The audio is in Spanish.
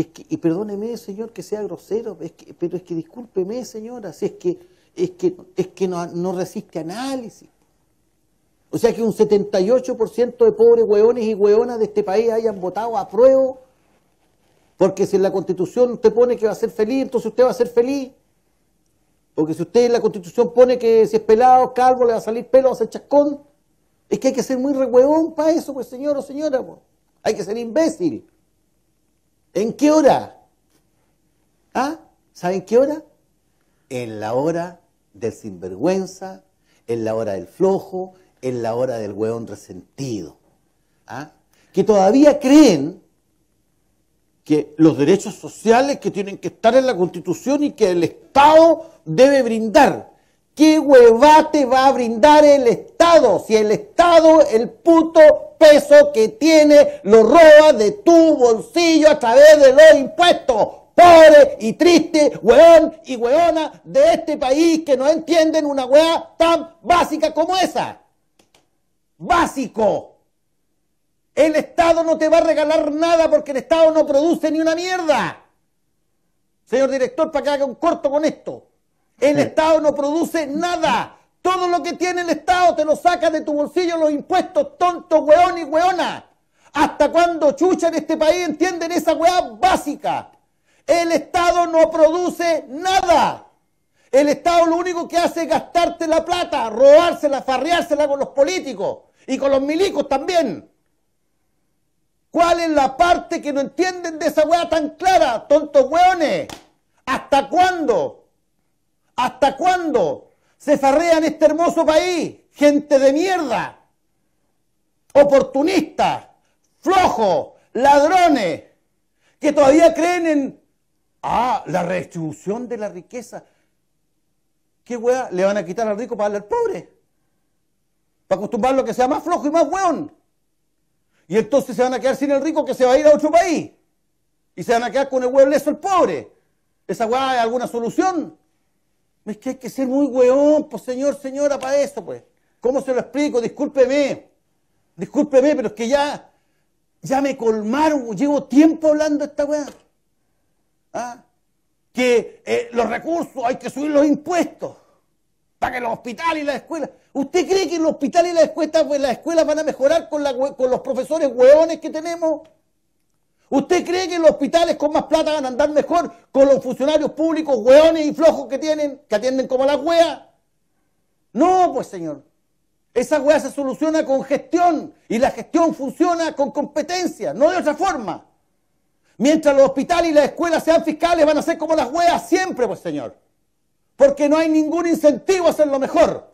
y perdóneme, señor, que sea grosero, pero es que discúlpeme, señora, si es que, es que, es que no, resiste análisis. O sea que un 78% de pobres hueones y hueonas de este país hayan votado a prueba, porque si en la constitución usted pone que va a ser feliz, entonces usted va a ser feliz. Porque si usted en la constitución pone que si es pelado, calvo, le va a salir pelo, va a ser chascón. Es que hay que ser muy hueón para eso, pues señor o señora, hay que ser imbécil. ¿En qué hora? ¿Ah? ¿Saben qué hora? En la hora del sinvergüenza, en la hora del flojo, en la hora del hueón resentido. ¿Ah? Que todavía creen que los derechos sociales que tienen que estar en la Constitución y que el Estado debe brindar. ¿Qué hueva te va a brindar el Estado? Si el Estado, el puto peso que tiene, lo roba de tu bolsillo a través de los impuestos. Pobre y triste hueón y hueona de este país que no entienden una hueá tan básica como esa. Básico. El Estado no te va a regalar nada porque el Estado no produce ni una mierda. Señor director, para que haga un corto con esto. El Estado no produce nada. Todo lo que tiene el Estado te lo saca de tu bolsillo los impuestos, tontos weón y hueona. ¿Hasta cuándo chucha en este país entienden esa weá básica? El Estado no produce nada. El Estado lo único que hace es gastarte la plata, robársela, farreársela con los políticos y con los milicos también. ¿Cuál es la parte que no entienden de esa weá tan clara, tontos weones? ¿Hasta cuándo? ¿Hasta cuándo se farrean este hermoso país? Gente de mierda, oportunistas, flojos, ladrones, que todavía creen en ah, la redistribución de la riqueza. ¿Qué hueá le van a quitar al rico para darle al pobre? Para acostumbrarlo a que sea más flojo y más hueón. Y entonces se van a quedar sin el rico que se va a ir a otro país. Y se van a quedar con el weón leso el pobre. ¿Esa hueá es alguna solución? Es que hay que ser muy weón, pues señor, señora, para eso, pues. ¿Cómo se lo explico? Discúlpeme. Discúlpeme, pero es que ya, ya me colmaron. Llevo tiempo hablando esta weá. ¿Ah? Que eh, los recursos hay que subir los impuestos para que los hospitales y las escuelas. ¿Usted cree que los hospitales y las escuelas, pues, las escuelas van a mejorar con, la, con los profesores hueones que tenemos? ¿Usted cree que los hospitales con más plata van a andar mejor con los funcionarios públicos, hueones y flojos que tienen, que atienden como las hueas? No, pues señor. Esa hueá se soluciona con gestión y la gestión funciona con competencia, no de otra forma. Mientras los hospitales y las escuelas sean fiscales, van a ser como las hueas siempre, pues señor. Porque no hay ningún incentivo a hacerlo mejor.